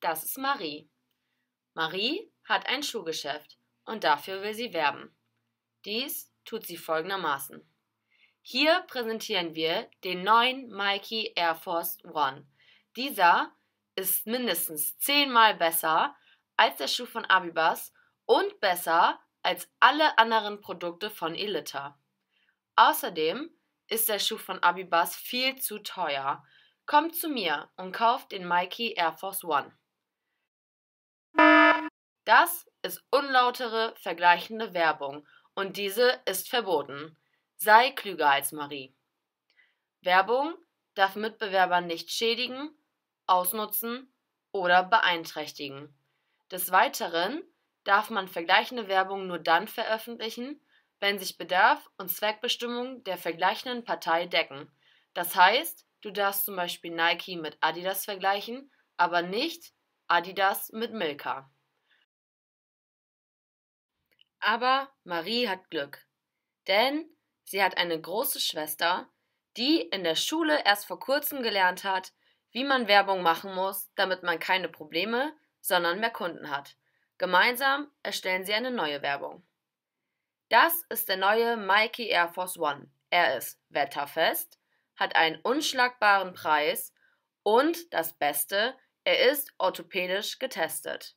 Das ist Marie. Marie hat ein Schuhgeschäft und dafür will sie werben. Dies tut sie folgendermaßen. Hier präsentieren wir den neuen Mikey Air Force One. Dieser ist mindestens zehnmal besser als der Schuh von Abibas und besser als alle anderen Produkte von Elita. Außerdem ist der Schuh von Abibas viel zu teuer. Kommt zu mir und kauft den Mikey Air Force One. Das ist unlautere, vergleichende Werbung und diese ist verboten. Sei klüger als Marie. Werbung darf Mitbewerber nicht schädigen, ausnutzen oder beeinträchtigen. Des Weiteren darf man vergleichende Werbung nur dann veröffentlichen, wenn sich Bedarf und Zweckbestimmung der vergleichenden Partei decken. Das heißt, du darfst zum Beispiel Nike mit Adidas vergleichen, aber nicht Adidas mit Milka. Aber Marie hat Glück, denn sie hat eine große Schwester, die in der Schule erst vor kurzem gelernt hat, wie man Werbung machen muss, damit man keine Probleme, sondern mehr Kunden hat. Gemeinsam erstellen sie eine neue Werbung. Das ist der neue Mikey Air Force One. Er ist wetterfest, hat einen unschlagbaren Preis und das Beste, er ist orthopädisch getestet.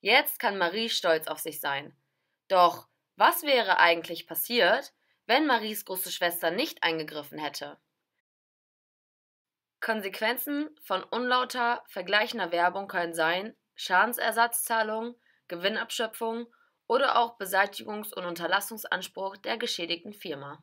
Jetzt kann Marie stolz auf sich sein. Doch was wäre eigentlich passiert, wenn Maries große Schwester nicht eingegriffen hätte? Konsequenzen von unlauter, vergleichender Werbung können sein Schadensersatzzahlung, Gewinnabschöpfung oder auch Beseitigungs- und Unterlassungsanspruch der geschädigten Firma.